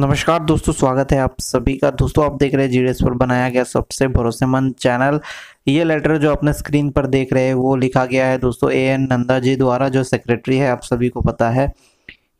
नमस्कार दोस्तों स्वागत है आप सभी का दोस्तों आप देख रहे हैं जीडीएस पर बनाया गया सबसे भरोसेमंद चैनल ये लेटर जो अपने स्क्रीन पर देख रहे हैं वो लिखा गया है दोस्तों ए एन नंदा जी द्वारा जो सेक्रेटरी है आप सभी को पता है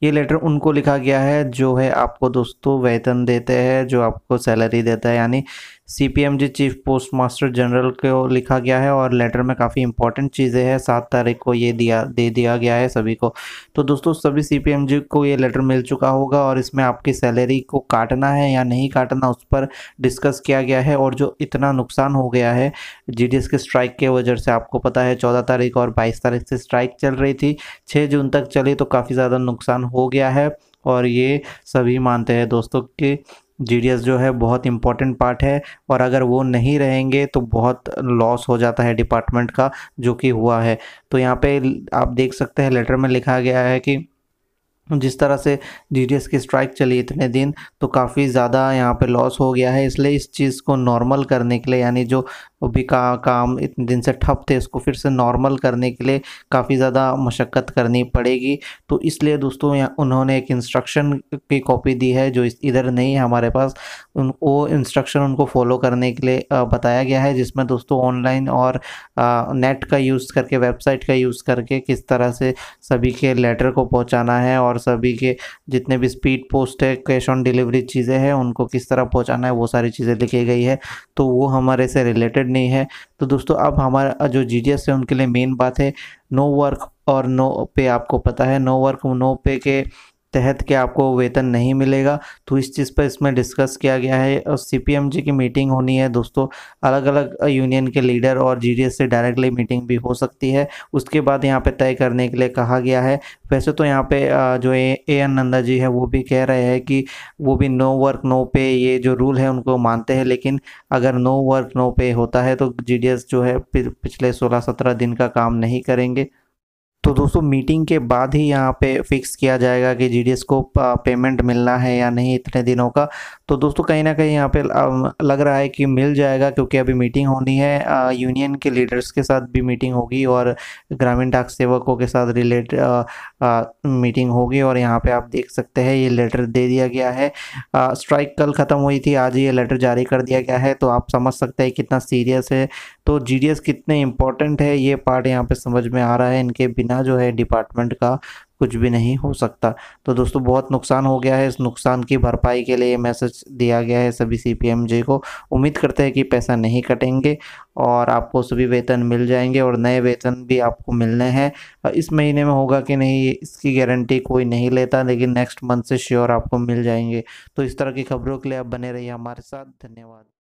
ये लेटर उनको लिखा गया है जो है आपको दोस्तों वेतन देते हैं जो आपको सैलरी देता है यानी CPM G chief postmaster general को लिखा गया है और लेटर में काफ़ी इंपॉर्टेंट चीज़ें हैं सात तारीख को ये दिया दे दिया गया है सभी को तो दोस्तों सभी सीपीएम जी को ये लेटर मिल चुका होगा और इसमें आपकी सैलरी को काटना है या नहीं काटना उस पर डिस्कस किया गया है और जो इतना नुकसान हो गया है जी के स्ट्राइक के वजह से आपको पता है चौदह तारीख और बाईस तारीख से स्ट्राइक चल रही थी छः जून तक चली तो काफ़ी ज़्यादा नुकसान हो गया है और ये सभी मानते हैं दोस्तों कि जी जो है बहुत इंपॉर्टेंट पार्ट है और अगर वो नहीं रहेंगे तो बहुत लॉस हो जाता है डिपार्टमेंट का जो कि हुआ है तो यहाँ पे आप देख सकते हैं लेटर में लिखा गया है कि जिस तरह से जी की स्ट्राइक चली इतने दिन तो काफ़ी ज़्यादा यहाँ पे लॉस हो गया है इसलिए इस चीज़ को नॉर्मल करने के लिए यानी जो भी का, काम इतने दिन से ठप थे इसको फिर से नॉर्मल करने के लिए काफ़ी ज़्यादा मशक्क़त करनी पड़ेगी तो इसलिए दोस्तों उन्होंने एक इंस्ट्रक्शन की कॉपी दी है जो इधर नहीं है हमारे पास उन वो इंस्ट्रक्शन उनको फॉलो करने के लिए बताया गया है जिसमें दोस्तों ऑनलाइन और नेट का यूज़ करके वेबसाइट का यूज़ करके किस तरह से सभी के लेटर को पहुँचाना है और सभी के जितने भी स्पीड पोस्ट है कैश ऑन डिलीवरी चीज़ें हैं उनको किस तरह पहुँचाना है वो सारी चीज़ें लिखी गई है तो वो हमारे से रिलेटेड रिक्वायर्ड नहीं है तो दोस्तों अब हमारा जो जी है उनके लिए मेन बात है नो वर्क और नो पे आपको पता है नो वर्क नो पे के तहत के आपको वेतन नहीं मिलेगा तो इस चीज़ पर इसमें डिस्कस किया गया है और सी की मीटिंग होनी है दोस्तों अलग अलग यूनियन के लीडर और जी से डायरेक्टली मीटिंग भी हो सकती है उसके बाद यहाँ पे तय करने के लिए कहा गया है वैसे तो यहाँ पे जो ए एन नंदा जी है वो भी कह रहे हैं कि वो भी नो वर्क नो पे ये जो रूल है उनको मानते हैं लेकिन अगर नो वर्क नो पे होता है तो जी जो है पिछले सोलह सत्रह दिन का काम नहीं करेंगे तो दोस्तों मीटिंग के बाद ही यहाँ पे फिक्स किया जाएगा कि जी को पेमेंट मिलना है या नहीं इतने दिनों का तो दोस्तों कहीं ना कहीं यहाँ पे लग रहा है कि मिल जाएगा क्योंकि अभी मीटिंग होनी है यूनियन के लीडर्स के साथ भी मीटिंग होगी और ग्रामीण डाक सेवकों के साथ रिलेट आ, आ, मीटिंग होगी और यहाँ पे आप देख सकते हैं ये लेटर दे दिया गया है स्ट्राइक कल ख़त्म हुई थी आज ये लेटर जारी कर दिया गया है तो आप समझ सकते हैं कितना सीरियस है तो जी कितने इंपॉर्टेंट है ये पार्ट यहाँ पर समझ में आ रहा है इनके बिना बिना जो है डिपार्टमेंट का कुछ भी नहीं हो सकता तो दोस्तों बहुत नुकसान हो गया है इस नुकसान की भरपाई के लिए मैसेज दिया गया है सभी सी पी को उम्मीद करते हैं कि पैसा नहीं कटेंगे और आपको सभी वेतन मिल जाएंगे और नए वेतन भी आपको मिलने हैं इस महीने में होगा कि नहीं इसकी गारंटी कोई नहीं लेता लेकिन नेक्स्ट मंथ से श्योर आपको मिल जाएंगे तो इस तरह की खबरों के लिए आप बने रहिए हमारे साथ धन्यवाद